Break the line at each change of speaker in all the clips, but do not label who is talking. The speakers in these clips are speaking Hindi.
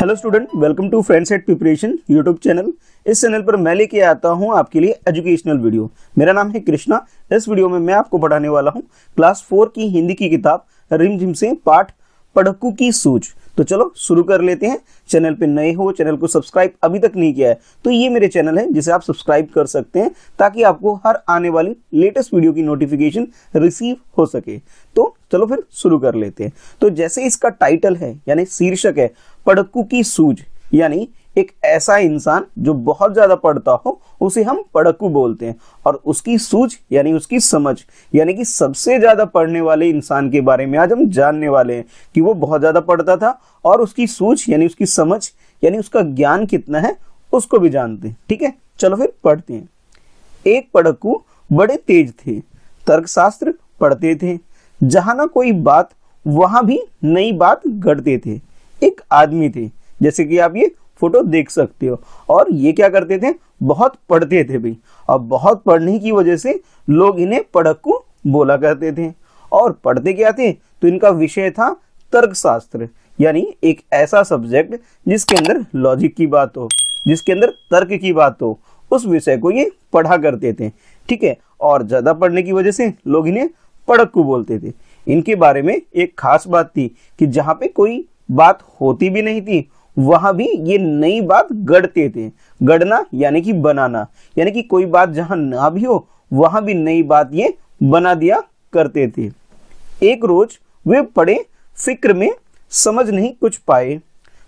hello student welcome to friends at preparation YouTube channel इस चैनल पर मैं लेके आता हूं आपके लिए एजुकेशनल वीडियो मेरा नाम है कृष्णा इस वीडियो में मैं आपको पढ़ाने वाला हूं क्लास फोर की हिंदी की किताब रिमझिम से पाठ पढ़कू की सोच तो चलो शुरू कर लेते हैं चैनल पे नए हो चैनल को सब्सक्राइब अभी तक नहीं किया है तो ये मेरे चैनल है जिसे आप सब्सक्राइब कर सकते हैं ताकि आपको हर आने वाली लेटेस्ट वीडियो की नोटिफिकेशन रिसीव हो सके तो चलो फिर शुरू कर लेते हैं तो जैसे इसका टाइटल है यानी शीर्षक है पड़कू की सूझ यानी एक ऐसा इंसान जो बहुत ज्यादा पढ़ता हो उसे हम पढ़कू बोलते हैं और उसकी सूझ यानी उसकी समझ यानी कि सबसे ज्यादा पढ़ने वाले इंसान के बारे में आज हम जानने वाले हैं कि वो बहुत ज्यादा पढ़ता था और उसकी सूझ यानी उसकी समझ यानी उसका ज्ञान कितना है उसको भी जानते हैं ठीक है चलो फिर पढ़ते हैं एक पढ़कू बड़े तेज थे तर्कशास्त्र पढ़ते थे जहां ना कोई बात वहां भी नई बात गढ़ते थे एक आदमी थे जैसे कि आप ये फोटो देख सकते हो और ये क्या करते थे बहुत पढ़ते थे भाई और बहुत पढ़ने की वजह से लोग इन्हें पढ़क्कू बोला करते थे और पढ़ते क्या थे तो इनका विषय था तर्कशास्त्र यानी एक ऐसा सब्जेक्ट जिसके अंदर लॉजिक की बात हो जिसके अंदर तर्क की बात हो उस विषय को ये पढ़ा करते थे ठीक है और ज़्यादा पढ़ने की वजह से लोग इन्हें पढ़क्कू बोलते थे इनके बारे में एक खास बात थी कि जहाँ पे कोई बात होती भी नहीं थी वहां भी ये नई बात गढ़ते थे गढ़ना यानी कि बनाना यानी कि कोई बात जहां ना भी हो वहां भी नई बात ये बना दिया करते थे एक रोज वे पड़े फिक्र में समझ नहीं कुछ पाए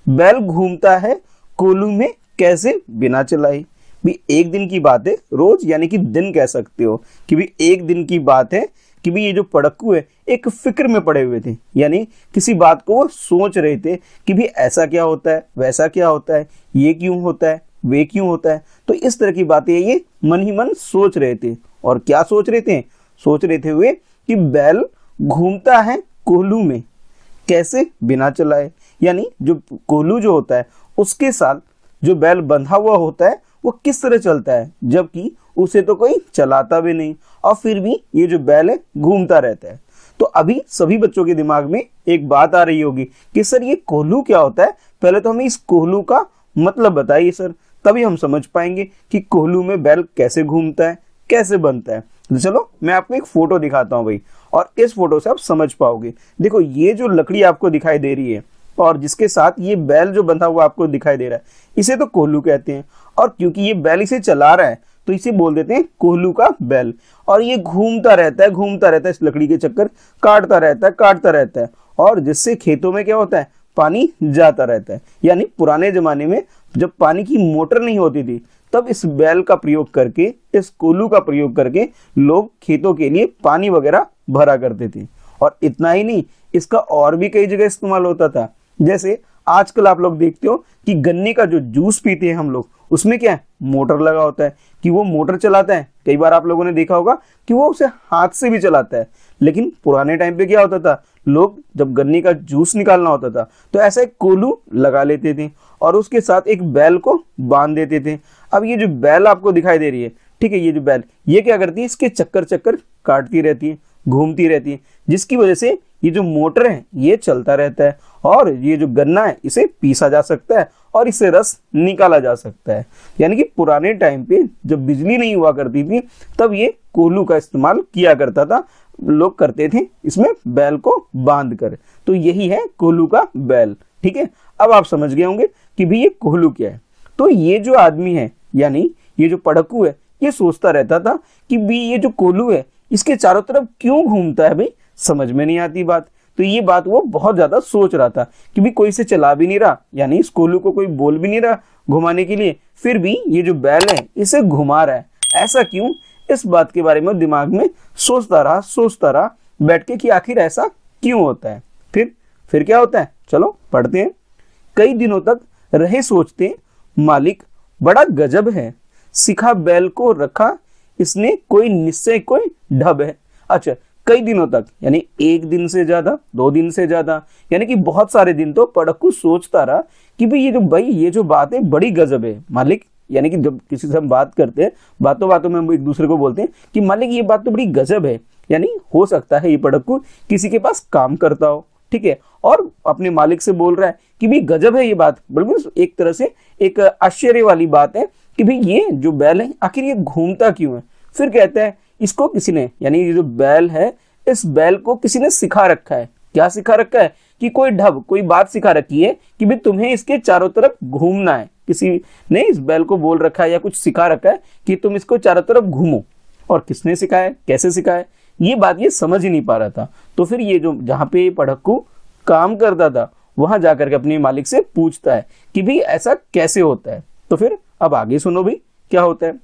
बैल घूमता है कोलू में कैसे बिना चलाए भी एक दिन की बात है रोज यानी कि दिन कह सकते हो कि भी एक दिन की बात है कि भाई ये जो पड़क्कू है एक फिक्र में पड़े हुए थे यानी किसी बात को वो सोच रहे थे कि भी ऐसा क्या होता है वैसा क्या होता है ये क्यों होता है वे क्यों होता है तो इस तरह की बातें ये मन ही मन सोच रहे थे और क्या सोच रहे थे सोच रहे थे वे कि बैल घूमता है कोहलू में कैसे बिना चलाए यानी जो कोहलू जो होता है उसके साथ जो बैल बंधा हुआ होता है वो किस तरह चलता है जबकि उसे तो कोई चलाता भी नहीं और फिर भी ये जो बैल है घूमता रहता है तो अभी सभी बच्चों के दिमाग में एक बात आ रही होगी कि सर ये कोहलू क्या होता है पहले तो हमें इस कोहलू का मतलब बताइए सर तभी हम समझ पाएंगे कि कोहलू में बैल कैसे घूमता है कैसे बनता है तो चलो मैं आपको एक फोटो दिखाता हूँ भाई और इस फोटो से आप समझ पाओगे देखो ये जो लकड़ी आपको दिखाई दे रही है और जिसके साथ ये बैल जो बंधा हुआ आपको दिखाई दे रहा है इसे तो कोहलू कहते हैं और क्योंकि ये बैल इसे चला रहा है तो इसे बोल देते हैं कोहलू का बैल और ये घूमता रहता है घूमता रहता है इस लकड़ी के चक्कर काटता रहता है काटता रहता है और जिससे खेतों में क्या होता है पानी जाता रहता है यानी पुराने जमाने में जब पानी की मोटर नहीं होती थी तब इस बैल का प्रयोग करके इस कोलू का प्रयोग करके लोग खेतों के लिए पानी वगैरह भरा करते थे और इतना ही नहीं इसका और भी कई जगह इस्तेमाल होता था जैसे आजकल आप लोग देखते हो कि गन्ने का जो जूस पीते हैं हम लोग उसमें क्या है मोटर लगा होता है कि वो मोटर चलाता है कई बार आप लोगों ने देखा होगा कि वो उसे हाथ से भी चलाता है लेकिन पुराने टाइम पे क्या होता था लोग जब गन्ने का जूस निकालना होता था तो ऐसा एक कोलू लगा लेते थे और उसके साथ एक बैल को बांध देते थे अब ये जो बैल आपको दिखाई दे रही है ठीक है ये जो बैल ये क्या करती है इसके चक्कर चक्कर काटती रहती है घूमती रहती है जिसकी वजह से ये जो मोटर है ये चलता रहता है और ये जो गन्ना है इसे पीसा जा सकता है और इससे रस निकाला जा सकता है यानी कि पुराने टाइम पे जब बिजली नहीं हुआ करती थी तब ये कोल्हू का इस्तेमाल किया करता था लोग करते थे इसमें बैल को बांध कर तो यही है कोल्हू का बैल ठीक है अब आप समझ गए होंगे कि भी ये कोहलू क्या है तो ये जो आदमी है यानी ये जो पड़कू है ये सोचता रहता था कि भी ये जो कोल्हू है इसके चारों तरफ क्यों घूमता है भाई समझ में नहीं आती बात तो ये बात वो बहुत ज़्यादा सोच रहा था कि भी कोई से चला भी नहीं रहा यानी इस कोल्लू को कोई बोल भी नहीं रहा घुमाने के लिए फिर भी ये जो बैल है इसे घुमा रहा है ऐसा क्यों इस बात के बारे में दिमाग में सोचता रहा सोचता रहा बैठ के कि आखिर ऐसा क्यों होता है फिर फिर क्या होता है चलो पढ़ते हैं कई दिनों तक रहे सोचते मालिक बड़ा गजब है सिखा बैल को रखा इसने कोई निश्चय कोई ढब है अच्छा कई दिनों तक यानी एक दिन से ज्यादा दो दिन से ज्यादा यानी कि बहुत सारे दिन तो पड़क्कू सोचता रहा कि भाई ये जो भाई ये जो बात है बड़ी गजब है मालिक यानी कि जब किसी से हम बात करते हैं बातों बातों में हम एक दूसरे को बोलते हैं कि मालिक ये बात तो बड़ी गजब है यानी हो सकता है ये पड़क्कू किसी के पास काम करता हो ठीक है और अपने मालिक से बोल रहा है कि भाई गजब है ये बात बिल्कुल एक तरह से एक आश्चर्य वाली बात है कि भाई ये जो बैल है आखिर ये घूमता क्यों है फिर कहता है इसको किसी ने यानी ये जो बैल है इस बैल को किसी ने सिखा रखा है क्या सिखा रखा है कि कोई ढब कोई बात सिखा रखी है कि भी तुम्हें इसके चारों तरफ घूमना है किसी ने इस बैल को बोल रखा है या कुछ सिखा रखा है कि तुम इसको चारों तरफ घूमो और किसने सिखाया कैसे सिखाया ये बात ये समझ ही नहीं पा रहा था तो फिर ये जो जहां पे पढ़क्कू काम करता था वहां जाकर के अपने मालिक से पूछता है कि भाई ऐसा कैसे होता है तो फिर अब आगे सुनो भी क्या होता है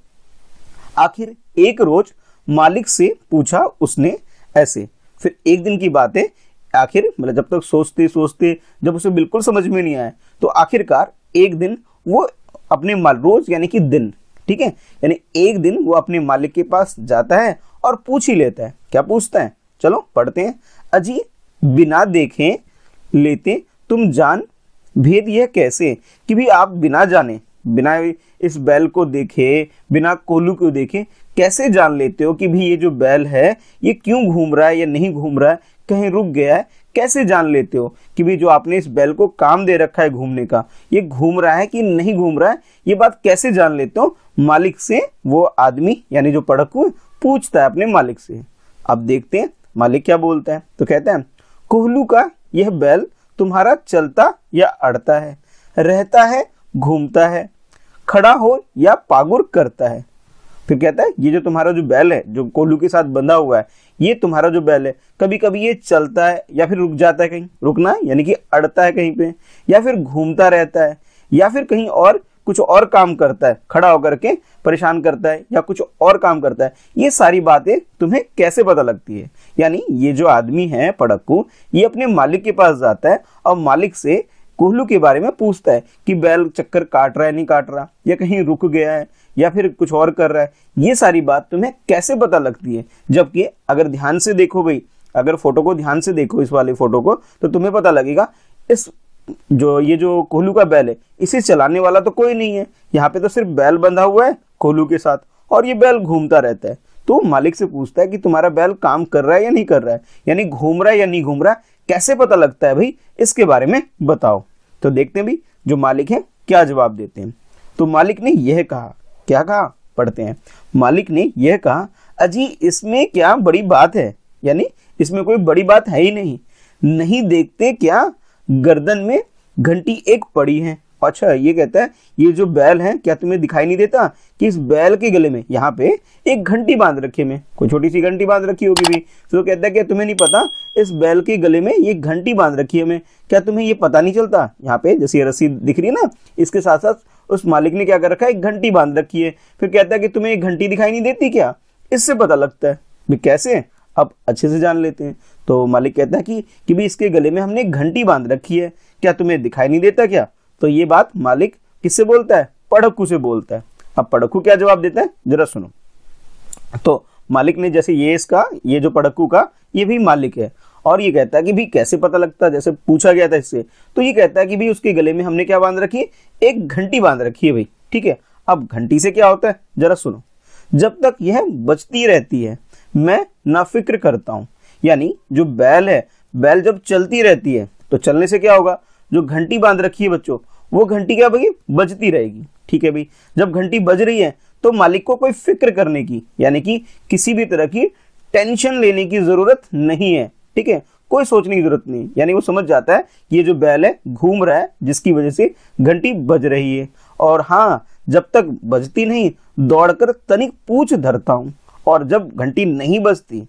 आखिर एक रोज मालिक से पूछा उसने ऐसे फिर एक दिन की बात है आखिर मतलब जब तक सोचते सोचते जब उसे बिल्कुल समझ में नहीं आया तो आखिरकार एक दिन वो अपने माल रोज यानी कि दिन ठीक है यानी एक दिन वो अपने मालिक के पास जाता है और पूछ ही लेता है क्या पूछता है चलो पढ़ते हैं अजी बिना देखे लेते तुम जान भेद यह कैसे कि भी आप बिना जाने बिना इस बैल को देखे बिना कोलू को देखे कैसे जान लेते हो कि भी ये जो बैल है ये क्यों घूम रहा है या नहीं घूम रहा है कहीं रुक गया है कैसे जान लेते हो कि भी जो आपने इस बैल को काम दे रखा है घूमने का ये घूम रहा है कि नहीं घूम रहा है ये बात कैसे जान लेते हो मालिक से वो आदमी यानी जो पड़कू पूछता है अपने मालिक से अब देखते हैं मालिक क्या बोलता है तो कहते हैं कोहलू का यह बैल तुम्हारा चलता या अड़ता है रहता है घूमता है खड़ा हो या पागुर करता है फिर कहता है ये जो तुम्हारा जो बैल है जो कोल्लू के साथ बंधा हुआ है ये तुम्हारा जो बैल है कभी कभी ये चलता है या फिर रुक जाता है कहीं रुकना यानी कि अड़ता है कहीं पे या फिर घूमता रहता है या फिर कहीं और कुछ और काम करता है खड़ा होकर के परेशान करता है या कुछ और काम करता है ये सारी बातें तुम्हें कैसे पता लगती है यानी ये जो आदमी है पड़क्कू ये अपने मालिक के पास जाता है और मालिक से कोहलू के बारे में पूछता है कि बैल चक्कर काट रहा है नहीं काट रहा या कहीं रुक गया है या फिर कुछ और कर रहा है ये सारी बात तुम्हें कैसे पता लगती है जबकि अगर ध्यान से देखो भाई अगर फोटो को ध्यान से देखो इस वाले फोटो को तो तुम्हें पता लगेगा इस जो ये जो कोहलू का बैल है इसे चलाने वाला तो कोई नहीं है यहाँ पे तो सिर्फ बैल बंधा हुआ है कोहलू के साथ और ये बैल घूमता रहता है तो मालिक से पूछता है कि तुम्हारा बैल काम कर रहा है या नहीं कर रहा है यानी घूम रहा है या नहीं घूम रहा है कैसे पता लगता है भाई इसके बारे में बताओ तो देखते हैं भाई जो मालिक है क्या जवाब देते हैं तो मालिक ने यह कहा क्या कहा पढ़ते हैं मालिक ने यह कहा अजी इसमें क्या बड़ी बात है यानी इसमें कोई बड़ी बात है ही नहीं नहीं देखते क्या गर्दन में घंटी एक पड़ी है अच्छा ये कहता है ये जो बैल है क्या तुम्हें दिखाई नहीं देता कि इस बैल के गले में यहाँ पे एक घंटी बांध रखी में कोई छोटी सी घंटी बांध रखी होगी भी तो कहता है क्या तुम्हें नहीं पता इस बैल के गले में ये घंटी बांध रखी है हमें क्या तुम्हें ये पता नहीं चलता यहाँ पे जैसे ये रस्सी दिख रही है ना इसके साथ साथ उस मालिक ने क्या कर रखा है एक घंटी बांध रखी है फिर कहता है कि तुम्हें एक घंटी दिखाई नहीं देती क्या इससे पता लगता है भी कैसे अब अच्छे से जान लेते हैं तो मालिक कहता है कि कि भी इसके गले में हमने घंटी बांध रखी है क्या तुम्हें दिखाई नहीं देता क्या तो ये बात मालिक किससे बोलता है पड़कू से बोलता है अब पड़कू क्या जवाब देता है जरा सुनो तो मालिक ने जैसे ये इसका ये जो पड़कू का ये भी मालिक है और ये कहता है कि भी कैसे पता लगता है जैसे पूछा गया था इससे तो ये कहता है कि भी उसके गले में हमने क्या बांध रखी है एक घंटी बांध रखी है भाई ठीक है अब घंटी से क्या होता है जरा सुनो जब तक यह बचती रहती है मैं ना फिक्र करता हूं यानी जो बैल है बैल जब चलती रहती है तो चलने से क्या होगा जो घंटी बांध रखी है बच्चों वो घंटी क्या भाई बजती रहेगी ठीक है भाई जब घंटी बज रही है तो मालिक को कोई फिक्र करने की यानी कि किसी भी तरह की टेंशन लेने की जरूरत नहीं है ठीक है कोई सोचने की जरूरत नहीं यानी वो समझ जाता है कि ये जो बैल है घूम रहा है जिसकी वजह से घंटी बज रही है और हाँ जब तक बजती नहीं दौड़कर तनिक पूछ धरता हूं और जब घंटी नहीं बजती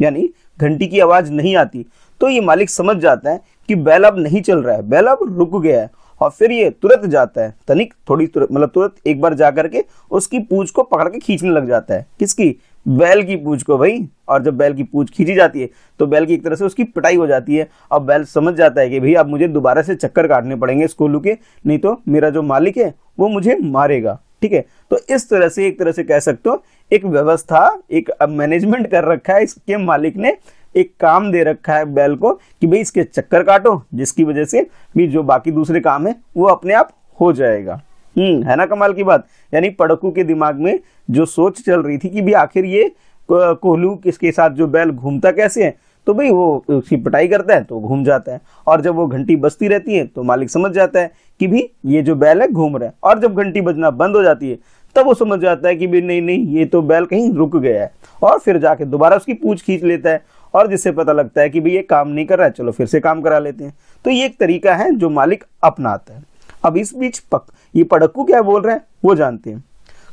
यानी घंटी की आवाज नहीं आती तो ये मालिक समझ जाता है कि बैल अब नहीं चल रहा है बैल अब रुक गया है और फिर ये तुरंत जाता है तनिक थोड़ी तुरंत मतलब तुरंत एक बार जा करके उसकी पूछ को पकड़ के खींचने लग जाता है किसकी बैल की पूछ को भाई और जब बैल की पूछ खींची जाती है तो बैल की एक तरह से उसकी पिटाई हो जाती है अब बैल समझ जाता है कि भाई अब मुझे दोबारा से चक्कर काटने पड़ेंगे स्कूलों के नहीं तो मेरा जो मालिक है वो मुझे मारेगा ठीक है तो इस तरह से एक तरह से कह सकते हो एक व्यवस्था एक मैनेजमेंट कर रखा है इसके मालिक ने एक काम दे रखा है बैल को कि भाई इसके चक्कर काटो जिसकी वजह से भी जो बाकी दूसरे काम है वो अपने आप हो जाएगा हम्म है ना कमाल की बात यानी पड़कू के दिमाग में जो सोच चल रही थी कि भी आखिर ये कोहलू किसके साथ जो बैल घूमता कैसे है तो भाई वो उसकी पटाई करता है तो घूम जाता है और जब वो घंटी बजती रहती है तो मालिक समझ जाता है कि भी ये जो बैल है घूम रहा है और जब घंटी बजना बंद हो जाती है तब वो समझ जाता है कि भी नहीं नहीं ये तो बैल कहीं रुक गया है और फिर जाके दोबारा उसकी पूछ खींच लेता है और जिससे पता लगता है कि भाई ये काम नहीं कर रहा है चलो फिर से काम करा लेते हैं तो ये एक तरीका है जो मालिक अपनाता है अब इस बीच पक ये पड़क्कू क्या बोल रहे हैं वो जानते हैं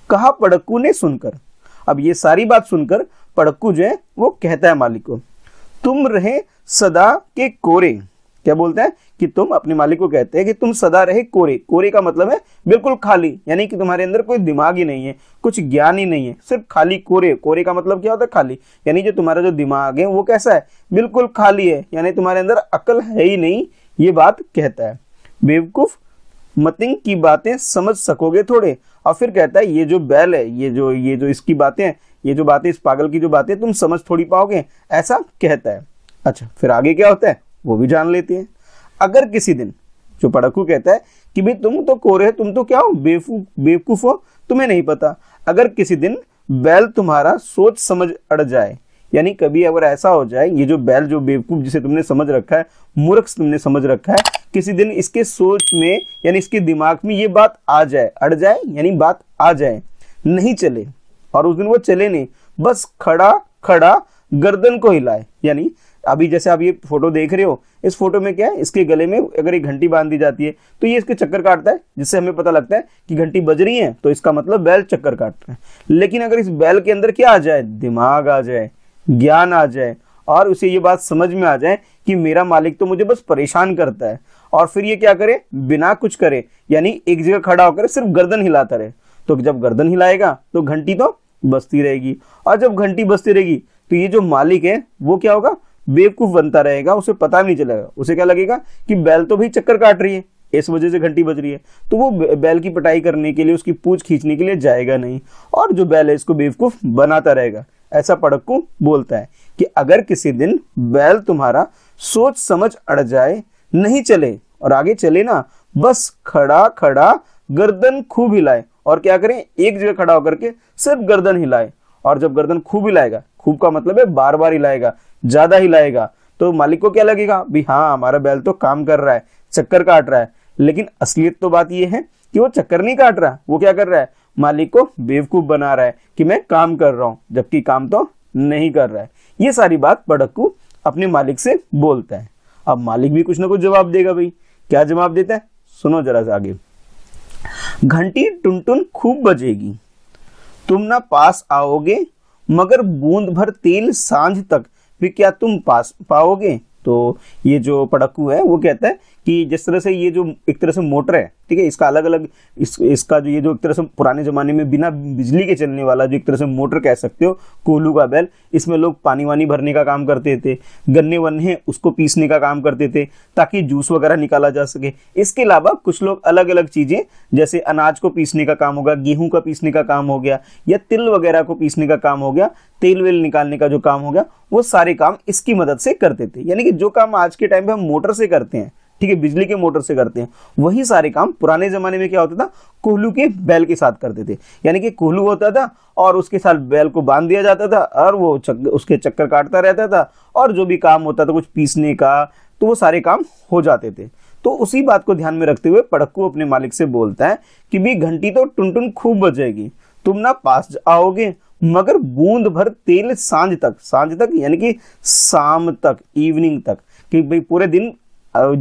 कहा पड़क्कू ने सुनकर अब ये सारी बात सुनकर पड़क्कू जो है वो कहता है मालिक को तुम रहे सदा के कोरे क्या बोलते हैं कि तुम अपने मालिक को कहते हैं कि तुम सदा रहे कोरे कोरे का मतलब है बिल्कुल खाली यानी कि तुम्हारे अंदर कोई दिमाग ही नहीं है कुछ ज्ञान ही नहीं है सिर्फ खाली कोरे कोरे का मतलब क्या होता है खाली यानी जो तुम्हारा जो दिमाग है वो कैसा है बिल्कुल खाली है यानी तुम्हारे अंदर अकल है ही नहीं ये बात कहता है बेवकूफ मतिंग की बातें समझ सकोगे थोड़े और फिर कहता है ये जो बैल है ये जो ये जो इसकी बातें ये जो बातें इस पागल की जो बातें तुम समझ थोड़ी पाओगे ऐसा कहता है अच्छा फिर आगे क्या होता है वो भी जान लेती है अगर किसी दिन जो पड़कू कहता है कि भाई तुम तो कोरे तुम तो क्या हो बेवकूफ बेवकूफ हो तुम्हें नहीं पता अगर किसी दिन बैल तुम्हारा सोच समझ अड़ जाए यानी कभी अगर ऐसा हो जाए ये जो बैल जो बेवकूफ जिसे तुमने समझ रखा है मूर्ख तुमने समझ रखा है किसी दिन इसके सोच में यानी इसके दिमाग में ये बात आ जाए अड़ जाए यानी बात आ जाए नहीं चले और उस दिन वो चले नहीं बस खड़ा खड़ा गर्दन को हिलाए यानी अभी जैसे आप ये फोटो देख रहे हो इस फोटो में क्या है इसके गले में अगर एक घंटी बांध दी जाती है तो ये इसके चक्कर काटता है जिससे हमें पता लगता है कि घंटी बज रही है तो इसका मतलब बैल चक्कर काट रहा है लेकिन अगर इस बैल के अंदर क्या आ जाए दिमाग आ जाए ज्ञान आ जाए और उसे ये बात समझ में आ जाए कि मेरा मालिक तो मुझे बस परेशान करता है और फिर ये क्या करे बिना कुछ करे यानी एक जगह खड़ा होकर सिर्फ गर्दन हिलाता रहे तो जब गर्दन हिलाएगा तो घंटी तो बसती रहेगी और जब घंटी बसती रहेगी तो ये जो मालिक है वो क्या होगा बेवकूफ बनता रहेगा उसे पता नहीं चलेगा उसे क्या लगेगा कि बैल तो भी चक्कर काट रही है इस वजह से घंटी बज रही है तो वो बैल की पटाई करने के लिए उसकी पूछ खींचने के लिए जाएगा नहीं और जो बैल है इसको बेवकूफ बनाता रहेगा ऐसा पड़क को बोलता है कि अगर किसी दिन बैल तुम्हारा सोच समझ अड़ जाए नहीं चले और आगे चले ना बस खड़ा खड़ा गर्दन खूब हिलाए और क्या करें एक जगह खड़ा होकर के सिर्फ गर्दन हिलाए और जब गर्दन खूब हिलाएगा खूब का मतलब है बार बार हिलाएगा ज्यादा हिलाएगा तो मालिक को क्या लगेगा भी हाँ हमारा बैल तो काम कर रहा है चक्कर काट रहा है लेकिन असलियत तो बात यह है कि वो चक्कर नहीं काट रहा वो क्या कर रहा है मालिक को बेवकूफ बना रहा है कि मैं काम कर रहा हूं जबकि काम तो नहीं कर रहा है ये सारी बात पड़क्कू अपने मालिक से बोलता है अब मालिक भी कुछ ना कुछ जवाब देगा भाई क्या जवाब देता है सुनो जरा से आगे घंटी टुन टुन खूब बजेगी तुम ना पास आओगे मगर बूंद भर तेल सांझ तक भी क्या तुम पास पाओगे तो ये जो पड़क्कू है वो कहता है कि जिस तरह से ये जो एक तरह से मोटर है ठीक है इसका अलग अलग इस, इसका जो ये जो एक तरह से पुराने ज़माने में बिना बिजली के चलने वाला जो एक तरह से मोटर कह सकते हो कोलू का बैल इसमें लोग पानी वानी भरने का काम करते थे गन्ने वन्ने उसको पीसने का काम करते थे ताकि जूस वगैरह निकाला जा सके इसके अलावा कुछ लोग अलग अलग चीज़ें जैसे अनाज को पीसने का काम होगा गेहूं का पीसने का काम हो गया या तिल वगैरह को पीसने का काम हो गया तेल वेल निकालने का जो काम हो गया वो सारे काम इसकी मदद से करते थे यानी कि जो काम आज के टाइम पे हम मोटर से करते हैं ठीक है बिजली के मोटर से करते हैं वही सारे काम पुराने जमाने में क्या होता था कोहलू के बैल के साथ करते थे यानी कि कोहलू होता था और उसके साथ बैल को बांध दिया जाता था और वो चक, उसके चक्कर काटता रहता था और जो भी काम होता था कुछ पीसने का तो वो सारे काम हो जाते थे तो उसी बात को ध्यान में रखते हुए पड़क्कू अपने मालिक से बोलता है कि भी घंटी तो टुन टुन खूब बजेगी तुम ना पास आओगे मगर बूंद भर तेल सांझ तक सांझ तक यानी कि शाम तक इवनिंग तक कि भाई पूरे दिन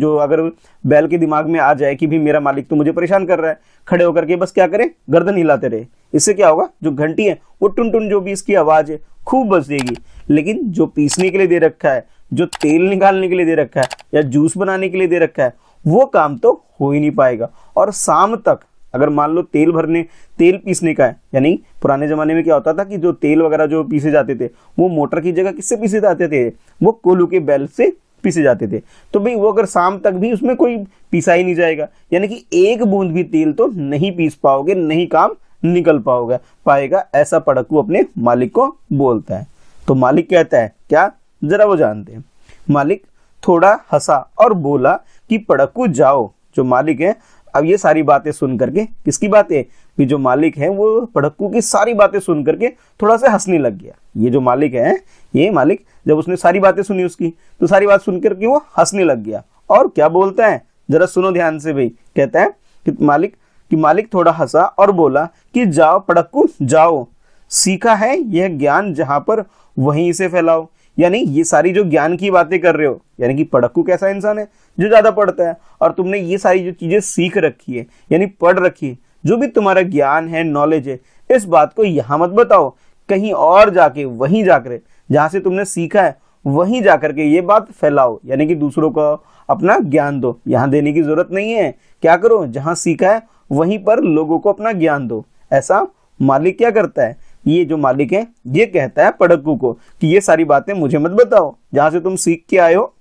जो अगर बैल के दिमाग में आ जाए कि भी मेरा मालिक तो मुझे परेशान कर रहा है खड़े होकर के बस क्या करें गर्दन हिलाते रहे इससे क्या होगा जो घंटी है वो टुन टुन जो भी इसकी आवाज है खूब जाएगी लेकिन जो पीसने के लिए दे रखा है जो तेल निकालने के लिए दे रखा है या जूस बनाने के लिए दे रखा है वो काम तो हो ही नहीं पाएगा और शाम तक अगर मान लो तेल भरने तेल पीसने का है यानी पुराने ज़माने में क्या होता था कि जो तेल वगैरह जो पीसे जाते थे वो मोटर की जगह किससे पीसे जाते थे वो कोलू के बैल से पीसे जाते थे तो भाई वो अगर शाम तक भी उसमें कोई पीसा ही नहीं जाएगा यानी कि एक बूंद भी तेल तो नहीं पीस पाओगे नहीं काम निकल पाओगे पाएगा ऐसा पड़कू अपने मालिक को बोलता है तो मालिक कहता है क्या जरा वो जानते हैं मालिक थोड़ा हंसा और बोला कि पड़कू जाओ जो मालिक है अब ये सारी बातें सुन करके किसकी बातें कि जो मालिक है वो पड़क्कू की सारी बातें सुन करके थोड़ा सा हंसने लग गया ये जो मालिक है ये मालिक जब उसने सारी बातें सुनी उसकी तो सारी बात सुन करके वो हंसने लग गया और क्या बोलता है जरा सुनो ध्यान से भाई कहता है कि मालिक कि मालिक थोड़ा हंसा और बोला कि जाओ पड़क्कू जाओ सीखा है यह ज्ञान जहां पर वहीं से फैलाओ यानी ये सारी जो ज्ञान की बातें कर रहे हो यानी कि पड़क्कू कैसा इंसान है जो ज़्यादा पढ़ता है और तुमने ये सारी जो चीज़ें सीख रखी है यानी पढ़ रखी है जो भी तुम्हारा ज्ञान है नॉलेज है इस बात को यहां मत बताओ कहीं और जाके वहीं जाकर जहां से तुमने सीखा है वहीं जाकर के ये बात फैलाओ यानी कि दूसरों को अपना ज्ञान दो यहाँ देने की जरूरत नहीं है क्या करो जहां सीखा है वहीं पर लोगों को अपना ज्ञान दो ऐसा मालिक क्या करता है ये जो मालिक है ये कहता है पड़कू को कि ये सारी बातें मुझे मत बताओ जहां से तुम सीख के आए हो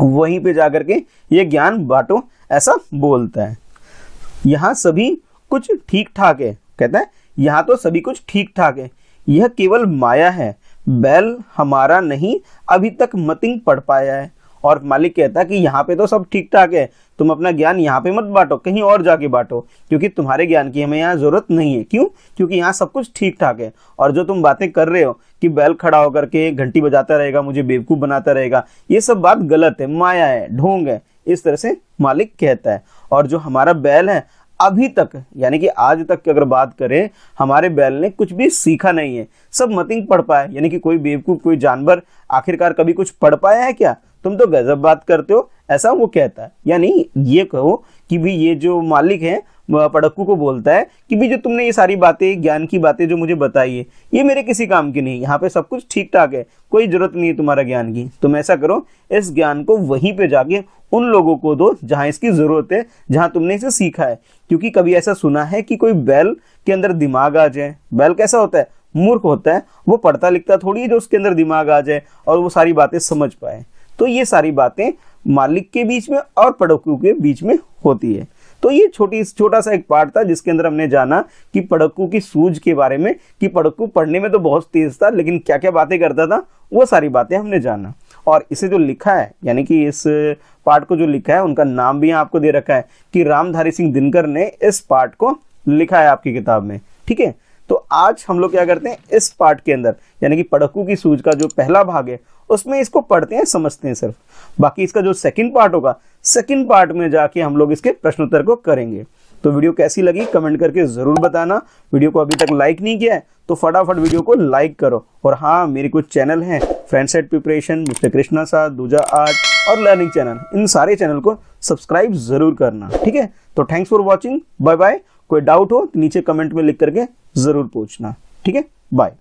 वहीं पे जाकर के ये ज्ञान बांटो ऐसा बोलता है यहाँ सभी कुछ ठीक ठाक है कहता है यहाँ तो सभी कुछ ठीक ठाक है यह केवल माया है बैल हमारा नहीं अभी तक मतिंग पढ़ पाया है और मालिक कहता है कि यहाँ पे तो सब ठीक ठाक है तुम अपना ज्ञान यहाँ पे मत बांटो कहीं और जाके बांटो क्योंकि तुम्हारे ज्ञान की हमें यहाँ ज़रूरत नहीं है क्यों क्योंकि यहाँ सब कुछ ठीक ठाक है और जो तुम बातें कर रहे हो कि बैल खड़ा होकर के घंटी बजाता रहेगा मुझे बेवकूफ़ बनाता रहेगा ये सब बात गलत है माया है ढोंग है इस तरह से मालिक कहता है और जो हमारा बैल है अभी तक यानी कि आज तक की अगर बात करें हमारे बैल ने कुछ भी सीखा नहीं है सब मतिंग पढ़ पाए यानी कि कोई बेवकूफ़ कोई जानवर आखिरकार कभी कुछ पढ़ पाया है क्या तुम तो गजब बात करते हो ऐसा वो कहता है या नहीं ये कहो कि भी ये जो मालिक है पड़क्कू को बोलता है कि भी जो तुमने ये सारी बातें ज्ञान की बातें जो मुझे बताई है ये मेरे किसी काम की नहीं यहाँ पे सब कुछ ठीक ठाक है कोई जरूरत नहीं है तुम्हारा ज्ञान की तुम ऐसा करो इस ज्ञान को वहीं पे जाके उन लोगों को दो जहाँ इसकी ज़रूरत है जहाँ तुमने इसे सीखा है क्योंकि कभी ऐसा सुना है कि कोई बैल के अंदर दिमाग आ जाए बैल कैसा होता है मूर्ख होता है वो पढ़ता लिखता थोड़ी है जो उसके अंदर दिमाग आ जाए और वो सारी बातें समझ पाए तो ये सारी बातें मालिक के बीच में और पड़ोसियों के बीच में होती है तो ये छोटी छोटा सा एक पार्ट था जिसके अंदर हमने जाना कि पड़क्कू की सूझ के बारे में कि पड़क्कू पढ़ने में तो बहुत तेज था लेकिन क्या क्या बातें करता था वो सारी बातें हमने जाना और इसे जो लिखा है यानी कि इस पार्ट को जो लिखा है उनका नाम भी यहाँ आपको दे रखा है कि रामधारी सिंह दिनकर ने इस पार्ट को लिखा है आपकी किताब में ठीक है तो आज हम लोग क्या करते हैं इस पार्ट के अंदर यानी कि पड़क्कू की सूझ का जो पहला भाग है उसमें इसको पढ़ते हैं समझते हैं सिर्फ बाकी इसका जो सेकंड पार्ट होगा सेकंड पार्ट में जाके हम लोग इसके प्रश्नोत्तर को करेंगे तो वीडियो कैसी लगी कमेंट करके ज़रूर बताना वीडियो को अभी तक लाइक नहीं किया है तो फटाफट वीडियो को लाइक करो और हाँ मेरे कुछ चैनल हैं friend set preparation mister Krishna Sah दूजा आर्ट और लर्निंग चैनल इन सारे चैनल को सब्सक्राइब ज़रूर करना ठीक है तो thanks for watching bye bye कोई डाउट हो तो नीचे कमेंट में लिख करके ज़रूर पूछना ठीक है बाय